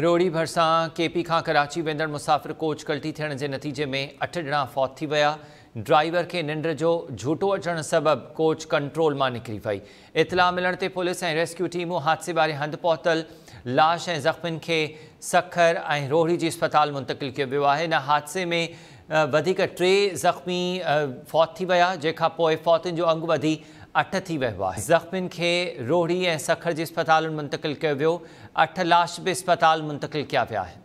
રોહી ભરસા કેપીખા کراچی વંદન મુસાફર કોચ કલ્ટી થન જે નતીજે મે 8 જણા ફોર્ટ થિયા ડ્રાઈવર કે નંદર જો ઝૂટો અજન સબબ કોચ કંટ્રોલ માં નિકરી ફાઈ ઇતલા મલન તે પોલીસ એ રેસ્ક્યુ ટીમ ઓ હાડસે વારી હાથ પહોતલ લાશ એ જખમ કે સખર એ રોહીજી હોસ્પિટલ મ ント કિલ ક્યો ભવા હે ના હાડસે મે વધિકા 3 જખમી ફોર્ટ થી વયા જેખા પો ફોર્ટ જો અંગ વધી 8 થી વવા જખમ કે રોહી સખરજી હોસ્પિટલ મંતકલ કયો 8 લાશ બે હોસ્પિટલ મંતકલ કયા આ હે